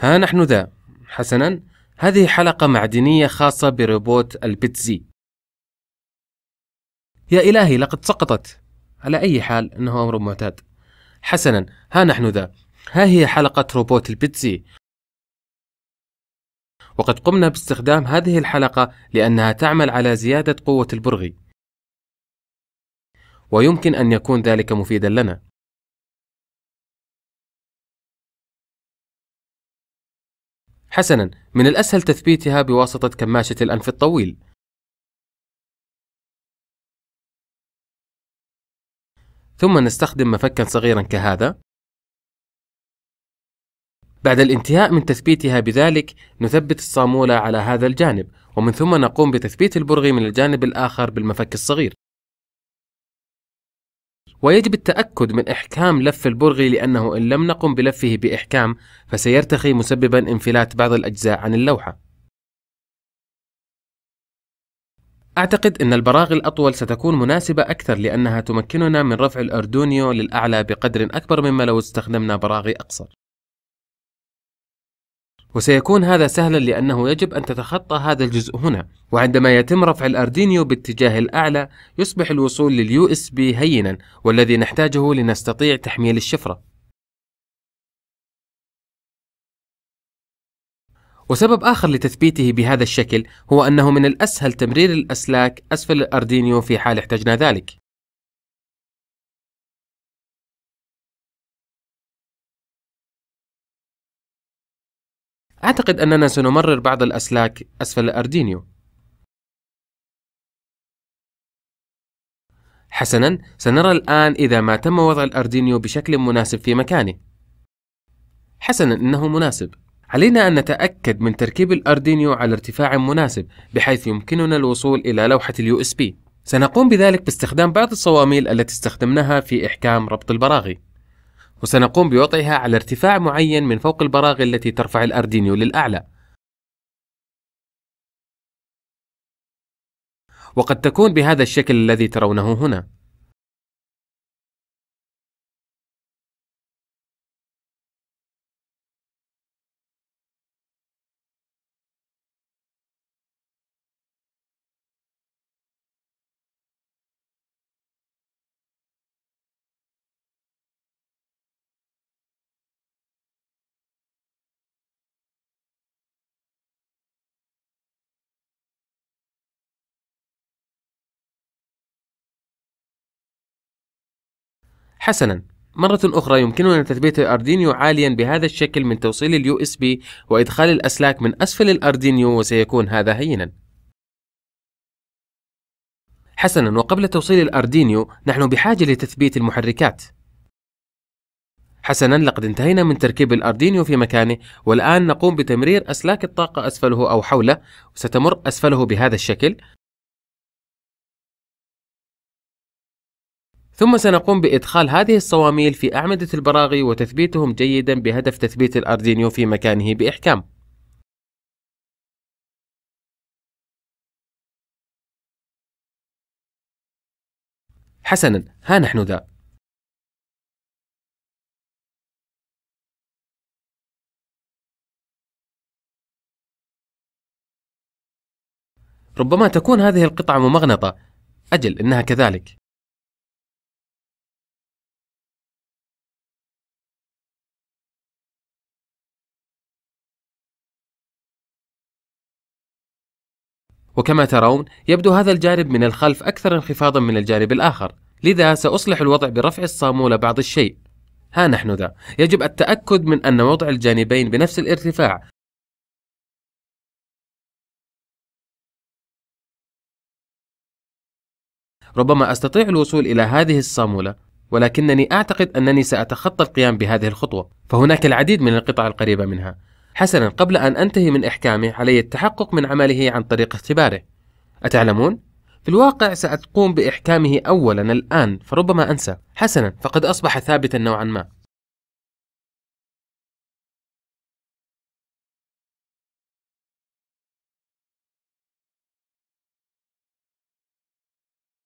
ها نحن ذا حسنا هذه حلقة معدنية خاصة بروبوت البيتزي يا إلهي لقد سقطت على أي حال إنه أمر معتاد حسنا ها نحن ذا ها هي حلقة روبوت البيتزي وقد قمنا باستخدام هذه الحلقة لأنها تعمل على زيادة قوة البرغي ويمكن أن يكون ذلك مفيدا لنا حسنا من الأسهل تثبيتها بواسطة كماشة الأنف الطويل ثم نستخدم مفكا صغيرا كهذا بعد الانتهاء من تثبيتها بذلك نثبت الصامولة على هذا الجانب ومن ثم نقوم بتثبيت البرغي من الجانب الآخر بالمفك الصغير ويجب التأكد من إحكام لف البرغي لأنه إن لم نقم بلفه بإحكام فسيرتخي مسببا انفلات بعض الأجزاء عن اللوحة. أعتقد أن البراغي الأطول ستكون مناسبة أكثر لأنها تمكننا من رفع الأردونيو للأعلى بقدر أكبر مما لو استخدمنا براغي أقصر. وسيكون هذا سهلا لأنه يجب أن تتخطى هذا الجزء هنا وعندما يتم رفع الأردينيو باتجاه الأعلى يصبح الوصول لليو اس بي هينا والذي نحتاجه لنستطيع تحميل الشفرة وسبب آخر لتثبيته بهذا الشكل هو أنه من الأسهل تمرير الأسلاك أسفل الأردينيو في حال احتجنا ذلك أعتقد أننا سنمرر بعض الأسلاك أسفل الأردينيو حسنا سنرى الآن إذا ما تم وضع الأردينيو بشكل مناسب في مكانه حسنا إنه مناسب علينا أن نتأكد من تركيب الأردينيو على ارتفاع مناسب بحيث يمكننا الوصول إلى لوحة اليو اس بي سنقوم بذلك باستخدام بعض الصواميل التي استخدمناها في إحكام ربط البراغي وسنقوم بوضعها على ارتفاع معين من فوق البراغي التي ترفع الأردينيو للأعلى وقد تكون بهذا الشكل الذي ترونه هنا حسنا مرة أخرى يمكننا تثبيت الأردينيو عاليا بهذا الشكل من توصيل اليو اس بي وإدخال الأسلاك من أسفل الأردينيو وسيكون هذا هينا حسنا وقبل توصيل الأردينيو نحن بحاجة لتثبيت المحركات حسنا لقد انتهينا من تركيب الأردينيو في مكانه والآن نقوم بتمرير أسلاك الطاقة أسفله أو حوله وستمر أسفله بهذا الشكل ثم سنقوم بإدخال هذه الصواميل في أعمدة البراغي وتثبيتهم جيدا بهدف تثبيت الأردينيو في مكانه بإحكام حسنا ها نحن ذا ربما تكون هذه القطعة ممغنطة أجل إنها كذلك وكما ترون يبدو هذا الجانب من الخلف أكثر انخفاضا من الجانب الآخر لذا سأصلح الوضع برفع الصامولة بعض الشيء ها نحن ذا يجب التأكد من أن وضع الجانبين بنفس الارتفاع ربما أستطيع الوصول إلى هذه الصامولة ولكنني أعتقد أنني سأتخطى القيام بهذه الخطوة فهناك العديد من القطع القريبة منها حسنا قبل أن أنتهي من إحكامه علي التحقق من عمله عن طريق اختباره أتعلمون؟ في الواقع سأقوم بإحكامه أولا الآن فربما أنسى حسنا فقد أصبح ثابتا نوعا ما